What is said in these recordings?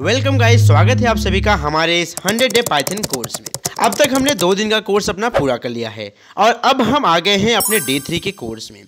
welcome guys स्वागत है आप सभी का हमारे इस 100 डे पाइथन कोर्स में अब तक हमने दो दिन का कोर्स अपना पूरा कर लिया है और अब हम आ गए हैं अपने डे थ्री के कोर्स में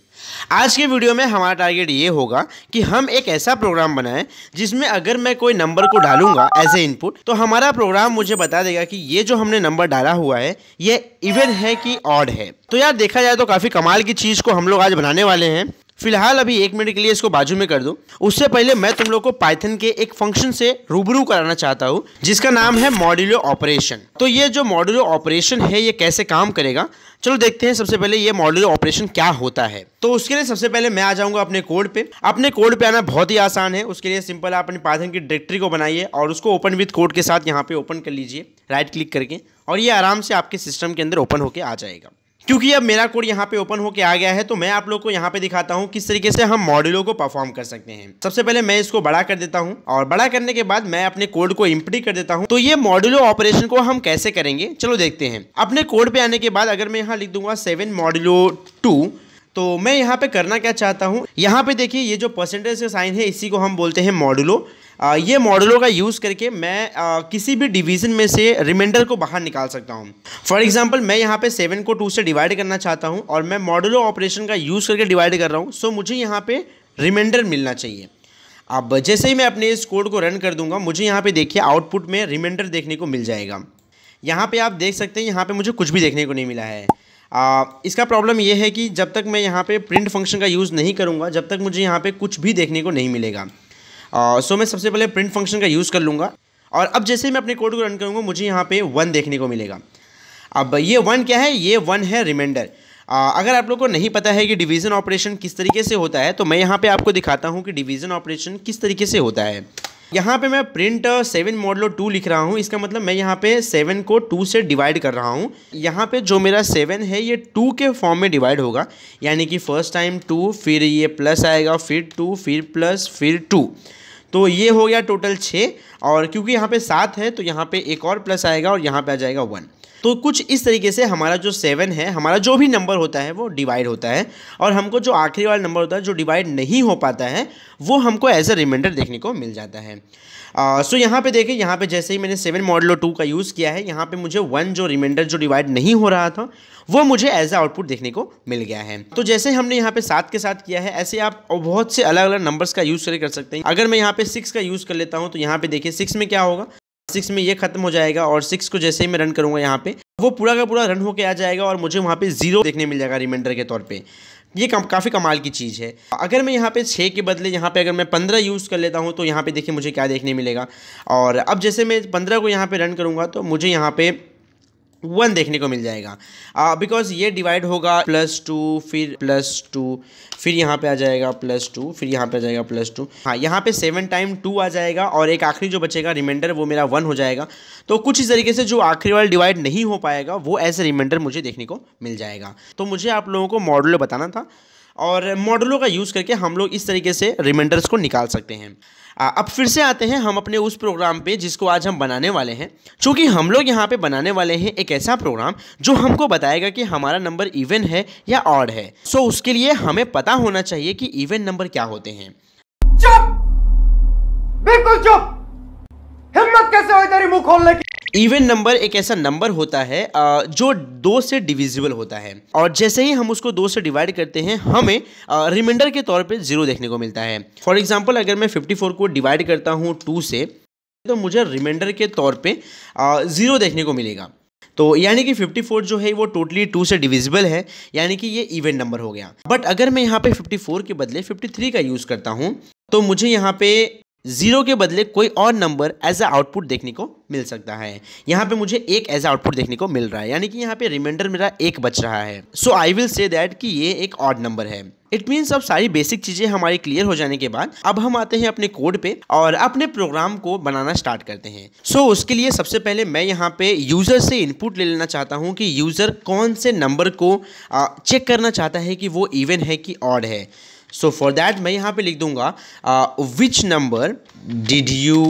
आज के वीडियो में हमारा टारगेट ये होगा कि हम एक ऐसा प्रोग्राम बनाएं जिसमें अगर मैं कोई नंबर को डालूंगा एज ए इनपुट तो हमारा प्रोग्राम मुझे बता देगा कि ये जो हमने नंबर डाला हुआ है ये इवन है कि ऑड है तो यार देखा जाए तो काफ़ी कमाल की चीज़ को हम लोग आज बनाने वाले हैं फिलहाल अभी एक मिनट के लिए इसको बाजू में कर दो उससे पहले मैं तुम लोग को पाइथन के एक फंक्शन से रूबरू कराना चाहता हूँ जिसका नाम है मॉड्यूलो ऑपरेशन तो ये जो मॉड्यूलो ऑपरेशन है ये कैसे काम करेगा चलो देखते हैं सबसे पहले ये मॉड्यूलो ऑपरेशन क्या होता है तो उसके लिए सबसे पहले मैं आ जाऊंगा अपने कोड पे अपने कोड पे आना बहुत ही आसान है उसके लिए सिंपल आप अपने पाइथन की डायरेक्टरी को बनाइए और उसको ओपन विथ कोड के साथ यहाँ पे ओपन कर लीजिए राइट क्लिक करके और ये आराम से आपके सिस्टम के अंदर ओपन होकर आ जाएगा क्योंकि अब मेरा कोड यहाँ पे ओपन होकर आ गया है तो मैं आप लोग को यहाँ पे दिखाता हूँ किस तरीके से हम मॉड्यूलो को परफॉर्म कर सकते हैं सबसे पहले मैं इसको बड़ा कर देता हूँ और बड़ा करने के बाद मैं अपने कोड को इम्प्री कर देता हूँ तो ये मॉड्यूलो ऑपरेशन को हम कैसे करेंगे चलो देखते हैं अपने कोड पे आने के बाद अगर मैं यहाँ लिख दूंगा सेवन मॉड्यूलो टू तो मैं यहाँ पे करना क्या चाहता हूँ यहाँ पे देखिए ये जो परसेंटेज का साइन है इसी को हम बोलते हैं मॉडुलो ये मॉडलों का यूज़ करके मैं आ, किसी भी डिवीज़न में से रिमाइंडर को बाहर निकाल सकता हूँ फॉर एग्जाम्पल मैं यहाँ पे सेवन को टू से डिवाइड करना चाहता हूँ और मैं मॉडलो ऑपरेशन का यूज़ करके डिवाइड कर रहा हूँ सो मुझे यहाँ पे रिमाइंडर मिलना चाहिए अब जैसे ही मैं अपने इस कोड को रन कर दूंगा मुझे यहाँ पे देखिए आउटपुट में रिमाइंडर देखने को मिल जाएगा यहाँ पे आप देख सकते हैं यहाँ पे मुझे कुछ भी देखने को नहीं मिला है आ, इसका प्रॉब्लम ये है कि जब तक मैं यहाँ पे प्रिंट फंक्शन का यूज़ नहीं करूँगा जब तक मुझे यहाँ पे कुछ भी देखने को नहीं मिलेगा आ, सो मैं सबसे पहले प्रिंट फंक्शन का यूज़ कर लूँगा और अब जैसे मैं अपने कोड को रन करूँगा मुझे यहाँ पे वन देखने को मिलेगा अब ये वन क्या है ये वन है रिमाइंडर अगर आप लोग को नहीं पता है कि डिवीज़न ऑपरेशन किस तरीके से होता है तो मैं यहाँ पर आपको दिखाता हूँ कि डिवीज़न ऑपरेशन किस तरीके से होता है यहाँ पे मैं प्रिंट सेवन मॉडलो टू लिख रहा हूँ इसका मतलब मैं यहाँ पे सेवन को टू से डिवाइड कर रहा हूँ यहाँ पे जो मेरा सेवन है ये टू के फॉर्म में डिवाइड होगा यानी कि फर्स्ट टाइम टू फिर ये प्लस आएगा फिर टू फिर प्लस फिर टू तो ये हो गया टोटल छः और क्योंकि यहाँ पे सात है तो यहाँ पे एक और प्लस आएगा और यहाँ पे आ जाएगा वन तो कुछ इस तरीके से हमारा जो सेवन है हमारा जो भी नंबर होता है वो डिवाइड होता है और हमको जो आखिरी वाला नंबर होता है जो डिवाइड नहीं हो पाता है वो हमको एज अ रिमाइंडर देखने को मिल जाता है सो यहाँ पे देखें यहाँ पे जैसे ही मैंने सेवन मॉडलो टू का यूज़ किया है यहाँ पे मुझे वन जो रिमाइंडर जो डिवाइड नहीं हो रहा था वो मुझे एज अ आउटपुट देखने को मिल गया है तो जैसे हमने यहाँ पे सात के साथ किया है ऐसे आप बहुत से अलग अलग नंबर्स का यूज़ कर सकते हैं अगर मैं यहाँ पे सिक्स का यूज़ कर लेता हूँ तो यहाँ पे देखिए सिक्स में क्या होगा सिक्स में ये खत्म हो जाएगा और सिक्स को जैसे ही मैं रन करूँगा यहाँ पे वो पूरा का पूरा रन होकर आ जाएगा और मुझे वहाँ पे जीरो देखने मिल जाएगा रिमाइंडर के तौर पे ये कम काफ़ी कमाल की चीज़ है अगर मैं यहाँ पे छः के बदले यहाँ पे अगर मैं पंद्रह यूज़ कर लेता हूँ तो यहाँ पे देखिए मुझे क्या देखने मिलेगा और अब जैसे मैं पंद्रह को यहाँ पे रन करूँगा तो मुझे यहाँ पे वन देखने को मिल जाएगा बिकॉज ये डिवाइड होगा प्लस टू फिर प्लस टू फिर यहाँ पे आ जाएगा प्लस टू फिर यहाँ पे आ जाएगा प्लस टू हाँ यहाँ पे सेवन टाइम टू आ जाएगा और एक आखिरी जो बचेगा रिमाइंडर वो मेरा वन हो जाएगा तो कुछ इस तरीके से जो आखिरी वाला डिवाइड नहीं हो पाएगा वो एज ए रिमाइंडर मुझे देखने को मिल जाएगा तो मुझे आप लोगों को मॉडल बताना था और मॉडलों का यूज़ करके हम लोग इस तरीके से रिमाइंडर्स को निकाल सकते हैं अब फिर से आते हैं हम अपने उस प्रोग्राम पे जिसको आज हम बनाने वाले हैं चूँकि हम लोग यहाँ पे बनाने वाले हैं एक ऐसा प्रोग्राम जो हमको बताएगा कि हमारा नंबर इवन है या ऑड है सो so, उसके लिए हमें पता होना चाहिए कि इवन नंबर क्या होते हैं चुप बिल्कुल चुप हिम्मत कैसे हो तेरी मुंह खोलने की इवन नंबर एक ऐसा नंबर होता है जो दो से डिविजिबल होता है और जैसे ही हम उसको दो से डिवाइड करते हैं हमें रिमाइंडर के तौर पर जीरो देखने को मिलता है फॉर एग्जाम्पल अगर मैं फिफ्टी को डिवाइड करता हूँ टू से तो मुझे रिमाइंडर के तौर पे ज़ीरो देखने को मिलेगा तो यानी कि 54 जो है वो टोटली टू से डिविजिबल है यानी कि ये इवेंट नंबर हो गया बट अगर मैं यहाँ पे 54 के बदले 53 का यूज़ करता हूँ तो मुझे यहाँ पे जीरो के बदले कोई और नंबर एज ए आउटपुट देखने को मिल सकता है यहाँ पे मुझे एक एज आउटपुट देखने को मिल रहा है यानी कि यहाँ पे रिमाइंडर मेरा एक बच रहा है सो आई विल से दैट कि ये एक ऑड नंबर है इट मीन्स अब सारी बेसिक चीजें हमारी क्लियर हो जाने के बाद अब हम आते हैं अपने कोड पे और अपने प्रोग्राम को बनाना स्टार्ट करते हैं सो so, उसके लिए सबसे पहले मैं यहाँ पे यूजर से इनपुट ले लेना चाहता हूँ कि यूजर कौन से नंबर को चेक करना चाहता है कि वो इवन है कि ऑड है सो फॉर दैट मैं यहाँ पे लिख दूंगा which number did you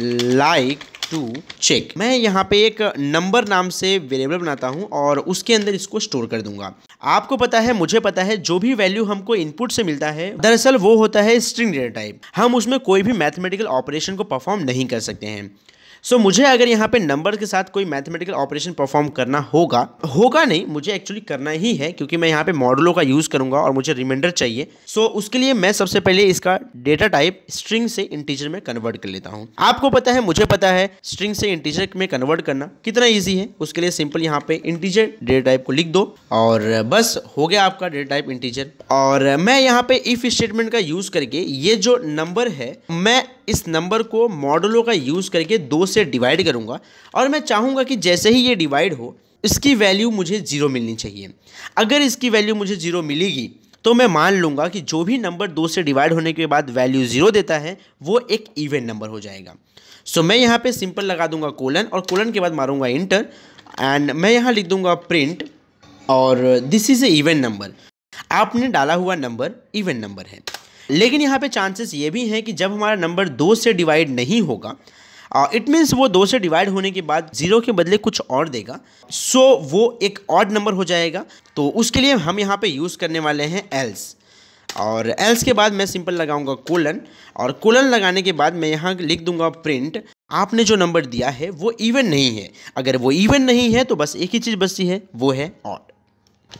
like to check मैं यहाँ पे एक नंबर नाम से वेरिएबल बनाता हूँ और उसके अंदर इसको स्टोर कर दूंगा आपको पता है मुझे पता है जो भी वैल्यू हमको इनपुट से मिलता है दरअसल वो होता है स्ट्रिंग डेटा टाइप हम उसमें कोई भी मैथमेटिकल ऑपरेशन को परफॉर्म नहीं कर सकते हैं सो so, मुझे अगर यहाँ पे नंबर के साथ कोई मैथमेटिकल ऑपरेशन परफॉर्म करना होगा होगा नहीं मुझे एक्चुअली करना ही है क्योंकि मैं यहाँ पे मॉडलों का यूज़ करूँगा और मुझे रिमाइंडर चाहिए सो so, उसके लिए मैं सबसे पहले इसका डेटा टाइप स्ट्रिंग से इंटीजर में कन्वर्ट कर लेता हूँ आपको पता है मुझे पता है स्ट्रिंग से इंटीजर में कन्वर्ट करना कितना ईजी है उसके लिए सिंपल यहाँ पे इंटीजर डेटा टाइप को लिख दो और बस हो गया आपका डेटा टाइप इंटीजर और मैं यहाँ पे इफ स्टेटमेंट का यूज़ करके ये जो नंबर है मैं इस नंबर को मॉडलों का यूज़ करके दो से डिवाइड करूँगा और मैं चाहूँगा कि जैसे ही ये डिवाइड हो इसकी वैल्यू मुझे ज़ीरो मिलनी चाहिए अगर इसकी वैल्यू मुझे ज़ीरो मिलेगी तो मैं मान लूँगा कि जो भी नंबर दो से डिवाइड होने के बाद वैल्यू ज़ीरो देता है वो एक इवेंट नंबर हो जाएगा सो मैं यहाँ पर सिंपल लगा दूंगा कोलन और कोलन के बाद मारूँगा इंटर एंड मैं यहाँ लिख दूंगा प्रिंट और this is a even number आपने डाला हुआ नंबर इवेंट नंबर है लेकिन यहाँ पे चांसेस ये भी हैं कि जब हमारा नंबर दो से डिवाइड नहीं होगा इट uh, मीन्स वो दो से डिवाइड होने के बाद जीरो के बदले कुछ और देगा सो so, वो एक ऑड नंबर हो जाएगा तो उसके लिए हम यहाँ पे यूज़ करने वाले हैं एल्स और एल्स के बाद मैं सिंपल लगाऊंगा कोलन और कोलन लगाने के बाद मैं यहाँ लिख दूंगा प्रिंट आपने जो नंबर दिया है वो इवन नहीं है अगर वो इवन नहीं है तो बस एक ही चीज़ बचती है वो है ऑड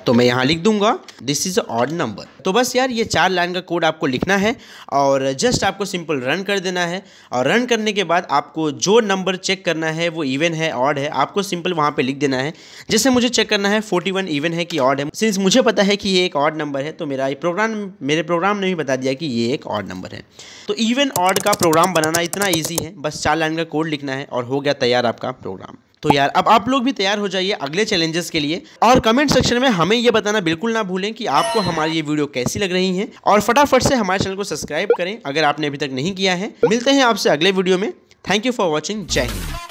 तो मैं यहाँ लिख दूंगा दिस इज़ ऑड नंबर तो बस यार ये चार लाइन का कोड आपको लिखना है और जस्ट आपको सिंपल रन कर देना है और रन करने के बाद आपको जो नंबर चेक करना है वो इवन है ऑड है आपको सिंपल वहाँ पे लिख देना है जैसे मुझे चेक करना है 41 इवन है कि ऑड है सिंस मुझे पता है कि ये एक ऑड नंबर है तो मेरा प्रोग्राम मेरे प्रोग्राम ने भी बता दिया कि ये एक ऑड नंबर है तो इवन ऑड का प्रोग्राम बनाना इतना ईजी है बस चार लाइन का कोड लिखना है और हो गया तैयार आपका प्रोग्राम तो यार अब आप लोग भी तैयार हो जाइए अगले चैलेंजेस के लिए और कमेंट सेक्शन में हमें यह बताना बिल्कुल ना भूलें कि आपको हमारी ये वीडियो कैसी लग रही है और फटाफट से हमारे चैनल को सब्सक्राइब करें अगर आपने अभी तक नहीं किया है मिलते हैं आपसे अगले वीडियो में थैंक यू फॉर वॉचिंग जय हिंद